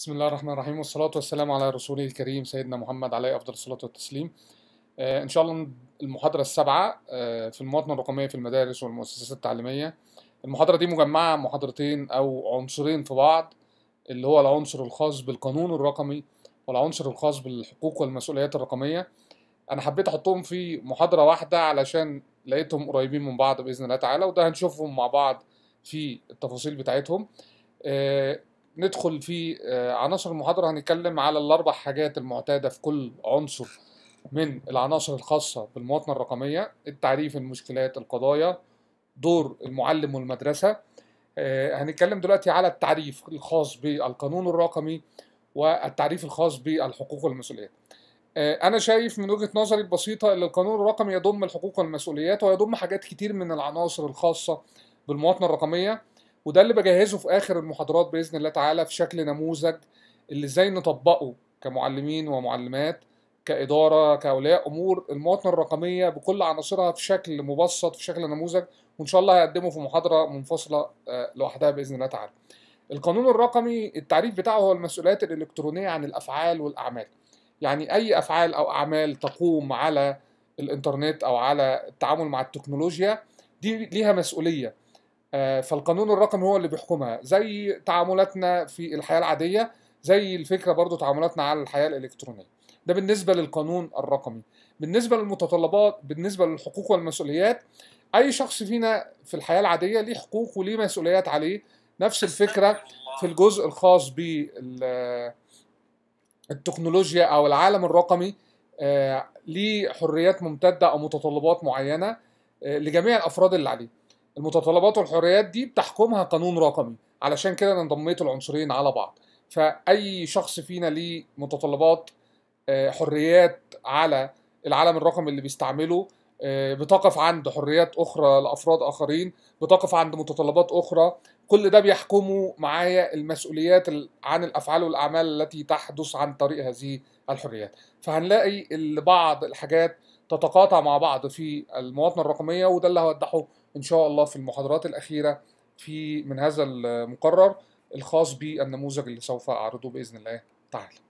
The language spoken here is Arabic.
بسم الله الرحمن الرحيم والصلاة والسلام على رسوله الكريم سيدنا محمد عليه أفضل الصلاة والتسليم آه إن شاء الله المحاضرة السابعة آه في المواطنة الرقمية في المدارس والمؤسسات التعليمية المحاضرة دي مجمعة محاضرتين أو عنصرين في بعض اللي هو العنصر الخاص بالقانون الرقمي والعنصر الخاص بالحقوق والمسؤوليات الرقمية أنا حبيت أحطهم في محاضرة واحدة علشان لقيتهم قريبين من بعض بإذن الله تعالى وده هنشوفهم مع بعض في التفاصيل بتاعتهم آه ندخل في آه، عناصر المحاضرة هنتكلم على الأربع حاجات المعتادة في كل عنصر من العناصر الخاصة بالمواطنة الرقمية التعريف المشكلات القضايا دور المعلم والمدرسة آه، هنتكلم دلوقتي على التعريف الخاص بالقانون الرقمي والتعريف الخاص بالحقوق والمسؤوليات آه، انا شايف من وجهه نظري البسيطه ان القانون الرقمي يضم الحقوق والمسؤوليات ويضم حاجات كتير من العناصر الخاصه بالمواطنه الرقميه وده اللي بجهزه في اخر المحاضرات باذن الله تعالى في شكل نموذج اللي ازاي نطبقه كمعلمين ومعلمات كاداره كاولياء امور المواطنه الرقميه بكل عناصرها في شكل مبسط في شكل نموذج وان شاء الله هقدمه في محاضره منفصله آه، لوحدها باذن الله تعالى. القانون الرقمي التعريف بتاعه هو المسؤوليات الالكترونيه عن الافعال والاعمال. يعني اي افعال او اعمال تقوم على الانترنت او على التعامل مع التكنولوجيا دي ليها مسؤوليه آه، فالقانون الرقمي هو اللي بيحكمها زي تعاملاتنا في الحياه العاديه زي الفكره برضو تعاملاتنا على الحياه الالكترونيه ده بالنسبه للقانون الرقمي بالنسبه للمتطلبات بالنسبه للحقوق والمسؤوليات اي شخص فينا في الحياه العاديه ليه حقوق وليه مسؤوليات عليه نفس الفكره في الجزء الخاص بالتكنولوجيا او العالم الرقمي آه، ليه حريات ممتده او متطلبات معينه آه، لجميع الافراد اللي عليه المتطلبات والحريات دي بتحكمها قانون رقمي علشان كده انا انضميت العنصرين على بعض فاي شخص فينا ليه متطلبات آه، حريات على العالم الرقمي اللي بيستعمله آه، بتقف عند حريات اخرى لافراد اخرين بتقف عند متطلبات اخرى كل ده بيحكمه معايا المسؤوليات عن الافعال والاعمال التي تحدث عن طريق هذه الحريات فهنلاقي بعض الحاجات تتقاطع مع بعض في المواطنه الرقميه وده اللي هوضحه ان شاء الله في المحاضرات الاخيره في من هذا المقرر الخاص بالنموذج اللي سوف اعرضه باذن الله تعالى